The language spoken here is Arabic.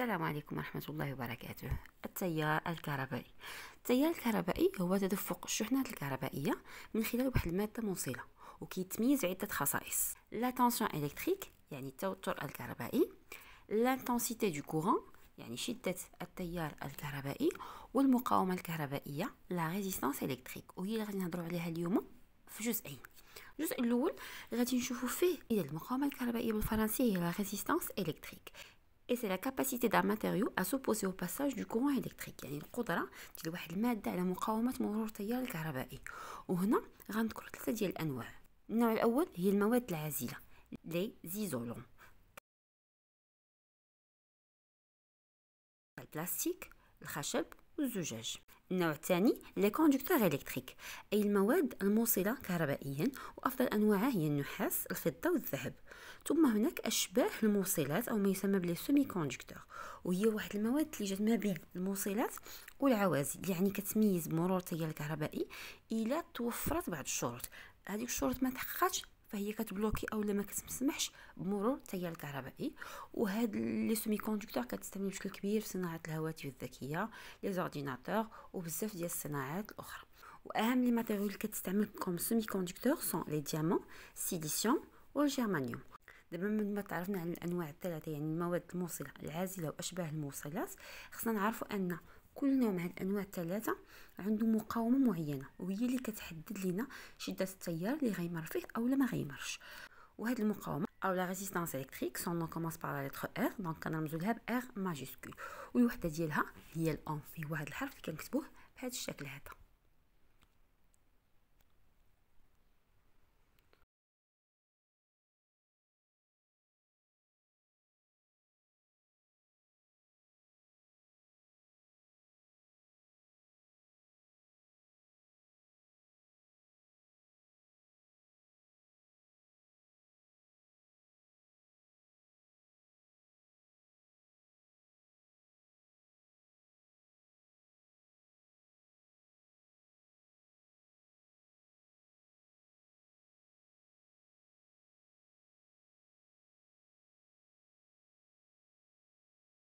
السلام عليكم ورحمة الله وبركاته التيار الكهربائي التيار الكهربائي هو تدفق الشحنات الكهربائية من خلال واحد المادة موصلة وكيتميز عدة خصائص لا تنسيون الكتريك يعني التوتر الكهربائي لانتنسيتي دو كورون يعني شدة التيار الكهربائي والمقاومة الكهربائية لا ريزيستانس الكتريك وهي اللي غادي نهضرو عليها اليوم في جزئين الجزء الاول غادي نشوفو فيه الى المقاومه الكهربائيه بالفرنسيه هي لا ريزيستانس الكتريك et c'est la capacité d'un matériau à s'opposer au passage du courant électrique يعني القدره ديال واحد الماده على مقاومه مرور تيار الكهربائي وهنا غنذكر ثلاثه ديال الانواع النوع الاول هي المواد العازله لي زيزولون البلاستيك الخشب والزجاج النوع الثاني لي كوندكتور الكتريك اي المواد الموصله كهربائيا وافضل انواعها هي النحاس الفضه والذهب ثم هناك اشباه الموصلات او ما يسمى بلي سيمي كوندكتور وهي واحد المواد اللي جات ما بين الموصلات والعوازي يعني كتميز مرور التيار الكهربائي الى توفرت بعض الشروط هذه الشروط ما تحققتش فهي كتبلوكي او لما كتسمحش بمرور التيار الكهربائي وهاد لي سيمي كوندكتور كتستعمل بشكل كبير في صناعه الهواتف الذكيه لي زورديناتور وبزاف ديال الصناعات الاخرى واهم لي ماتيريال اللي كتستعمل كوم سيمي كوندكتور سون لي ديامون سيليسيوم والجرمانيوم دابا من ما تعرفنا على الانواع الثلاثه يعني المواد الموصله العازله واشباه الموصلات خصنا نعرفوا ان كل نوع من هاد الانواع الثلاثه عنده مقاومه معينه وهي اللي كتحدد لنا شده التيار اللي غيمر فيه اولا ما غيمرش وهاد المقاومه او لا ريزيستانس الكتريك سون كومونس بار لا لتر ار دونك كنرمزو لها ار ماجيسكول والوحده ديالها هي الام في واحد الحرف اللي كنكتبوه بهاد الشكل هذا